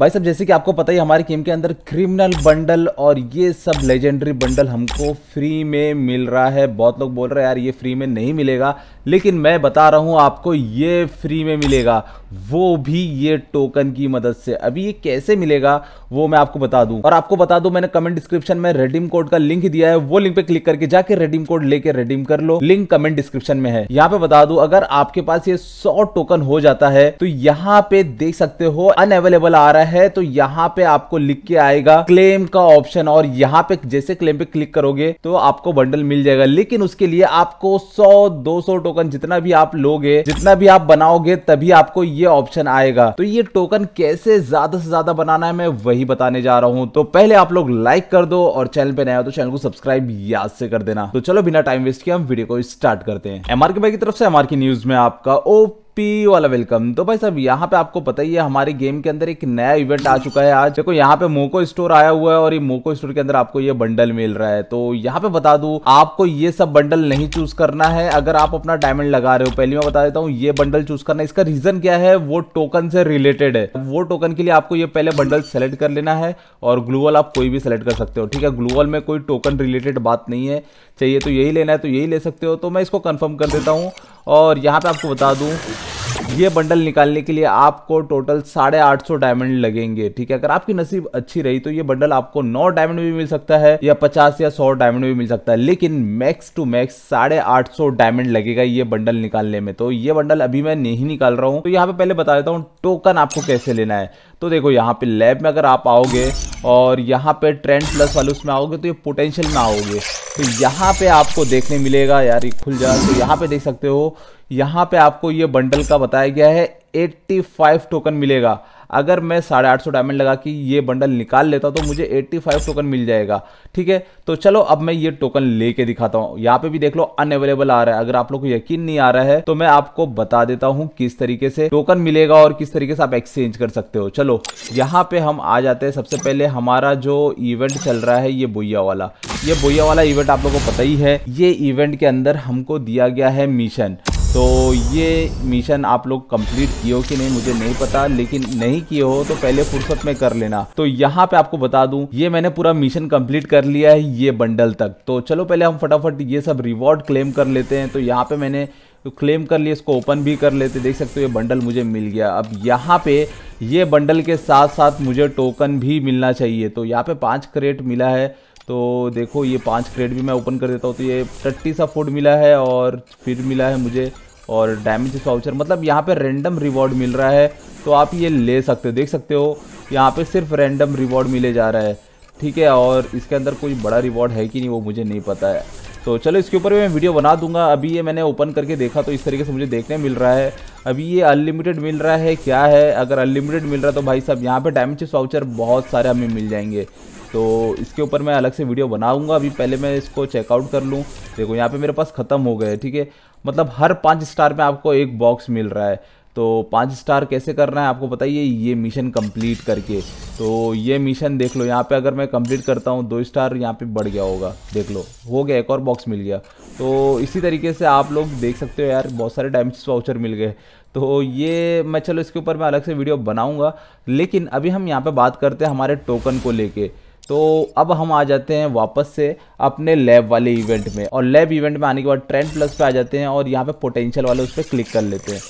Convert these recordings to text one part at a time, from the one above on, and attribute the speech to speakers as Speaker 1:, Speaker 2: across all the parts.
Speaker 1: भाई सब जैसे कि आपको पता ही हमारी गेम के अंदर क्रिमिनल बंडल और ये सब लेजेंडरी बंडल हमको फ्री में मिल रहा है बहुत लोग बोल रहे हैं यार ये फ्री में नहीं मिलेगा लेकिन मैं बता रहा हूँ आपको ये फ्री में मिलेगा वो भी ये टोकन की मदद से अभी ये कैसे मिलेगा वो मैं आपको बता दूँ और आपको बता दूँ मैंने कमेंट डिस्क्रिप्शन में रेडीम कोड का लिंक दिया है वो लिंक पे क्लिक करके जाके रेडीम कोड लेके रेडीम कर लो लिंक कमेंट डिस्क्रिप्शन में है यहाँ पे बता दू अगर आपके पास ये सौ टोकन हो जाता है तो यहाँ पे देख सकते हो अनअवेलेबल आ रहा है है तो यहाँ पे आपको लिख के आएगा क्लेम का ऑप्शन और यहाँ पे जैसे क्लेम पे क्लिक करोगे तो आपको बंडल मिल जाएगा लेकिन उसके लिए आपको 100 200 टोकन जितना भी आप लोगे जितना भी आप बनाओगे तभी आपको ये ऑप्शन आएगा तो ये टोकन कैसे ज्यादा से ज्यादा बनाना है मैं वही बताने जा रहा हूँ तो पहले आप लोग लाइक कर दो और चैनल पे नया हो तो चैनल को सब्सक्राइब याद से कर देना तो चलो बिना टाइम वेस्ट किया हम वीडियो को स्टार्ट करते हैं एमआर की तरफ से एमआर की न्यूज में आपका ओ पी वाला वेलकम तो भाई साहब यहाँ पे आपको पता ही है हमारे गेम के अंदर एक नया इवेंट आ चुका है आज देखो यहाँ पे मोको स्टोर आया हुआ है और ये मोको स्टोर के अंदर आपको ये बंडल मिल रहा है तो यहाँ पे बता दू आपको ये सब बंडल नहीं चूज करना है अगर आप अपना डायमंड लगा रहे हो पहले मैं बता देता हूँ ये बंडल चूज करना इसका रीजन क्या है वो टोकन से रिलेटेड है वो टोकन के लिए आपको ये पहले बंडल सेलेक्ट कर लेना है और ग्लूवल आप कोई भी सेलेक्ट कर सकते हो ठीक है ग्लूवल में कोई टोकन रिलेटेड बात नहीं है चाहिए तो यही लेना है तो यही ले सकते हो तो मैं इसको कन्फर्म कर देता हूँ और यहाँ पे आपको बता दूँ ये बंडल निकालने के लिए आपको टोटल साढ़े आठ सौ डायमंड लगेंगे ठीक है अगर आपकी नसीब अच्छी रही तो ये बंडल आपको नौ डायमंड भी मिल सकता है या पचास या सौ डायमंड भी मिल सकता है लेकिन मैक्स टू मैक्स साढ़े आठ सौ डायमंड लगेगा ये बंडल निकालने में तो ये बंडल अभी मैं नहीं निकाल रहा हूँ तो यहाँ पे पहले बता देता हूँ टोकन आपको कैसे लेना है तो देखो यहाँ पे लैब में अगर आप आओगे और यहाँ पे ट्रेंड प्लस वाले उसमें आओगे तो ये पोटेंशियल में आओगे तो यहाँ पे आपको देखने मिलेगा यार ये खुल जा तो यहाँ पे देख सकते हो यहाँ पे आपको ये बंडल का बताया गया है 85 टोकन मिलेगा अगर मैं साढ़े आठ सौ डायमंड लगा कि ये बंडल निकाल लेता तो मुझे 85 टोकन मिल जाएगा ठीक है तो चलो अब मैं ये टोकन लेके दिखाता हूँ यहाँ पे भी देख लो अनअवेलेबल आ रहा है अगर आप लोग को यकीन नहीं आ रहा है तो मैं आपको बता देता हूँ किस तरीके से टोकन मिलेगा और किस तरीके से आप एक्सचेंज कर सकते हो चलो यहाँ पे हम आ जाते हैं सबसे पहले हमारा जो इवेंट चल रहा है ये बोया वाला ये बोया वाला इवेंट आप लोग को पता ही है ये इवेंट के अंदर हमको दिया गया है मिशन तो ये मिशन आप लोग कंप्लीट किए हो कि नहीं मुझे नहीं पता लेकिन नहीं किए हो तो पहले फुर्सत में कर लेना तो यहाँ पे आपको बता दूं ये मैंने पूरा मिशन कंप्लीट कर लिया है ये बंडल तक तो चलो पहले हम फटाफट ये सब रिवॉर्ड क्लेम कर लेते हैं तो यहाँ पे मैंने तो क्लेम कर लिए इसको ओपन भी कर लेते देख सकते हो ये बंडल मुझे मिल गया अब यहाँ पे ये बंडल के साथ साथ मुझे टोकन भी मिलना चाहिए तो यहाँ पे पाँच क्रेट मिला है तो देखो ये पाँच क्रेट भी मैं ओपन कर देता हूँ तो ये टट्टी सा फूड मिला है और फिर मिला है मुझे और डैमेज वाउचर मतलब यहाँ पे रेंडम रिवॉर्ड मिल रहा है तो आप ये ले सकते हो देख सकते हो यहाँ पे सिर्फ रेंडम रिवॉर्ड मिले जा रहा है ठीक है और इसके अंदर कोई बड़ा रिवॉर्ड है कि नहीं वो मुझे नहीं पता है तो चलो इसके ऊपर मैं वीडियो बना दूंगा अभी ये मैंने ओपन करके देखा तो इस तरीके से मुझे देखने मिल रहा है अभी ये अनलिमिटेड मिल रहा है क्या है अगर अनलिमिटेड मिल रहा है तो भाई साहब यहाँ पे डैमेज वाउचर बहुत सारे हमें मिल जाएंगे तो इसके ऊपर मैं अलग से वीडियो बनाऊंगा अभी पहले मैं इसको चेकआउट कर लूँ देखो यहाँ पे मेरे पास ख़त्म हो गए ठीक है मतलब हर पाँच स्टार में आपको एक बॉक्स मिल रहा है तो पाँच स्टार कैसे करना है आपको बताइए ये मिशन कम्प्लीट करके तो ये मिशन देख लो यहाँ पर अगर मैं कम्प्लीट करता हूँ दो स्टार यहाँ पर बढ़ गया होगा देख लो हो गया एक और बॉक्स मिल गया तो इसी तरीके से आप लोग देख सकते हो यार बहुत सारे डायमेंस वाउचर मिल गए तो ये मैं चलो इसके ऊपर मैं अलग से वीडियो बनाऊँगा लेकिन अभी हम यहाँ पर बात करते हैं हमारे टोकन को लेके तो अब हम आ जाते हैं वापस से अपने लैब वाले इवेंट में और लैब इवेंट में आने के बाद ट्रेंड प्लस पे आ जाते हैं और यहाँ पे पोटेंशियल वाले उस पर क्लिक कर लेते हैं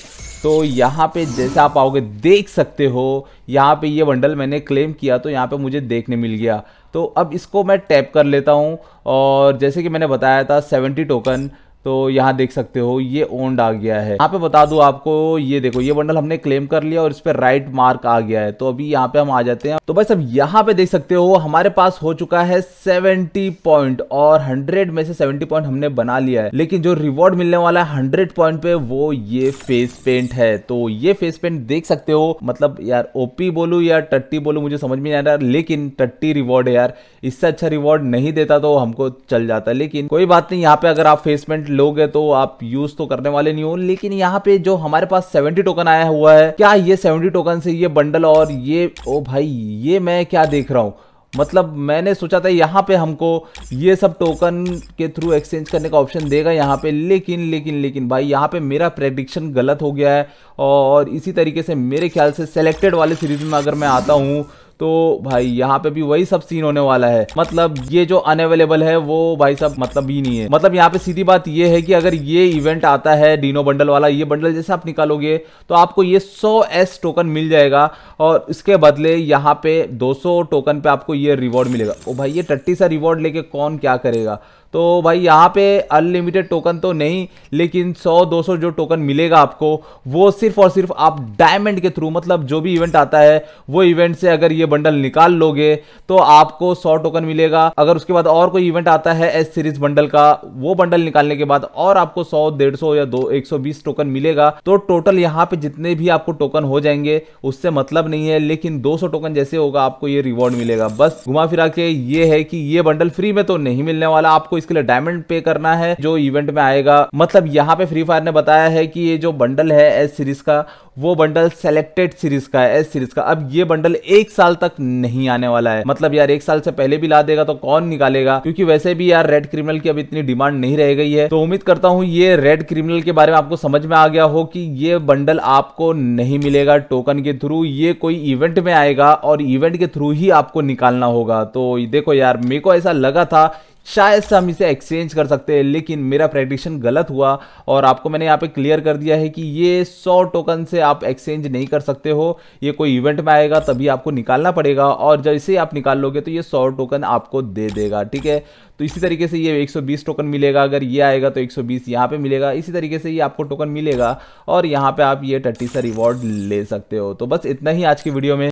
Speaker 1: तो यहाँ पे जैसे आप आओगे देख सकते हो यहाँ पे ये बंडल मैंने क्लेम किया तो यहाँ पे मुझे देखने मिल गया तो अब इसको मैं टैप कर लेता हूँ और जैसे कि मैंने बताया था सेवेंटी टोकन तो यहाँ देख सकते हो ये ओन्ड आ गया है यहाँ पे बता दू आपको ये देखो ये बंडल हमने क्लेम कर लिया और इस पर राइट मार्क आ गया है तो अभी यहाँ पे हम आ जाते हैं तो भाई अब यहाँ पे देख सकते हो हमारे पास हो चुका है 70 पॉइंट और 100 में से 70 पॉइंट हमने बना लिया है लेकिन जो रिवॉर्ड मिलने वाला है हंड्रेड पॉइंट पे वो ये फेस पेंट है तो ये फेस पेंट देख सकते हो मतलब यार ओपी बोलू या टट्टी बोलू मुझे समझ में नहीं आ रहा लेकिन टट्टी रिवॉर्ड है यार इससे अच्छा रिवॉर्ड नहीं देता तो हमको चल जाता लेकिन कोई बात नहीं यहाँ पे अगर आप फेस पेंट लोगे तो आप यूज तो करने वाले नहीं हो लेकिन यहाँ पे जो हमारे पास सेवेंटी टोकन आया हुआ है क्या ये सेवेंटी टोकन से ये बंडल और ये ओ भाई ये मैं क्या देख रहा हूँ मतलब मैंने सोचा था यहाँ पे हमको ये सब टोकन के थ्रू एक्सचेंज करने का ऑप्शन देगा यहाँ पे लेकिन लेकिन लेकिन भाई यहाँ पे मेरा प्रेडिक्शन गलत हो गया है और इसी तरीके से मेरे ख्याल से सेलेक्टेड वाले सीरीज में अगर मैं आता हूँ तो भाई यहाँ पे भी वही सब सीन होने वाला है मतलब ये जो अनअवेलेबल है वो भाई सब मतलब ही नहीं है मतलब यहाँ पे सीधी बात ये है कि अगर ये इवेंट आता है डीनो बंडल वाला ये बंडल जैसे आप निकालोगे तो आपको ये 100 एस टोकन मिल जाएगा और इसके बदले यहाँ पे 200 टोकन पे आपको ये रिवॉर्ड मिलेगा ओ भाई ये टट्टी सा रिवॉर्ड लेके कौन क्या करेगा तो भाई यहाँ पे अनलिमिटेड टोकन तो नहीं लेकिन 100-200 जो टोकन मिलेगा आपको वो सिर्फ और सिर्फ आप डायमंड के थ्रू मतलब जो भी इवेंट आता है वो इवेंट से अगर ये बंडल निकाल लोगे तो आपको 100 टोकन मिलेगा अगर उसके बाद और कोई इवेंट आता है एस सीरीज बंडल का वो बंडल निकालने के बाद और आपको सौ डेढ़ या दो एक टोकन मिलेगा तो टोटल यहाँ पे जितने भी आपको टोकन हो जाएंगे उससे मतलब नहीं है लेकिन दो टोकन जैसे होगा आपको ये रिवॉर्ड मिलेगा बस घुमा फिरा के ये है कि ये बंडल फ्री में तो नहीं मिलने वाला आपको इसके लिए डायमंड पे करना है जो इवेंट में आएगा मतलब यहाँ पे फ्री फायर ने बताया है कि ये जो बंडल है एस सीरीज का वो बंडल सेलेक्टेड सीरीज का है एस सीरीज का अब ये बंडल एक साल तक नहीं आने वाला है मतलब यार एक साल से पहले भी ला देगा तो कौन निकालेगा क्योंकि वैसे भी यार रेड क्रिमिनल की अब इतनी डिमांड नहीं रह गई है तो उम्मीद करता हूँ ये रेड क्रिमिनल के बारे में आपको समझ में आ गया हो कि ये बंडल आपको नहीं मिलेगा टोकन के थ्रू ये कोई इवेंट में आएगा और इवेंट के थ्रू ही आपको निकालना होगा तो देखो यार मेरे को ऐसा लगा था शायद से हम इसे एक्सचेंज कर सकते हैं लेकिन मेरा प्रैक्टिशन गलत हुआ और आपको मैंने यहाँ पे क्लियर कर दिया है कि ये 100 टोकन से आप एक्सचेंज नहीं कर सकते हो ये कोई इवेंट में आएगा तभी आपको निकालना पड़ेगा और जैसे आप निकाल लोगे तो ये 100 टोकन आपको दे देगा ठीक है तो इसी तरीके से ये 120 टोकन मिलेगा अगर ये आएगा तो 120 यहाँ पर मिलेगा इसी तरीके से ये आपको टोकन मिलेगा और यहाँ पे आप ये टट्टी सा रिवॉर्ड ले सकते हो तो बस इतना ही आज की वीडियो में